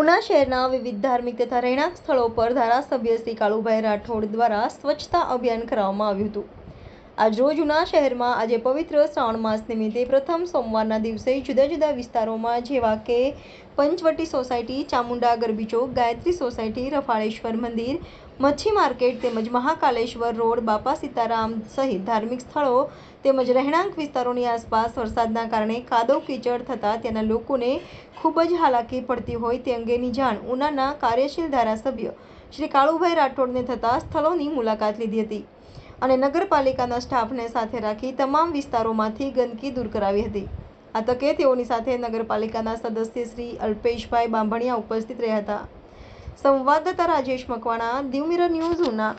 ઉના શહેરના વિવિધ ધાર્મિક તથા રહેણાંક સ્થળો પર ધારાસભ્ય શ્રી કાળુભાઈ રાઠોડ દ્વારા સ્વચ્છતા અભિયાન કરાવવામાં આવ્યું હતું આજરોજ ઉના શહેરમાં આજે પવિત્ર શ્રાવણ માસ નિમિત્તે પ્રથમ સોમવારના દિવસે જુદા જુદા વિસ્તારોમાં જેવા કે પંચવટી સોસાયટી ચામુંડા ગરબી ચોક ગાયત્રી સોસાયટી રફાળેશ્વર મંદિર મચ્છી માર્કેટ તેમજ મહાકાલેશ્વર રોડ બાપા સીતારામ સહિત ધાર્મિક સ્થળો તેમજ રહેણાંક વિસ્તારોની આસપાસ વરસાદના કારણે કાદવ કીચડ થતાં ત્યાંના લોકોને ખૂબ જ હાલાકી પડતી હોય તે અંગેની જાણ ઉનાના કાર્યશીલ ધારાસભ્ય શ્રી કાળુભાઈ રાઠોડને થતાં સ્થળોની મુલાકાત લીધી હતી અને નગરપાલિકાના સ્ટાફને સાથે રાખી તમામ વિસ્તારોમાંથી ગંદકી દૂર કરાવી હતી આ તકે તેઓની સાથે નગરપાલિકાના સદસ્ય શ્રી અલ્પેશભાઈ બાંભણિયા ઉપસ્થિત રહ્યા હતા સંવાદદાતા રાજેશ મકવાણા દીવ ન્યૂઝ ઉના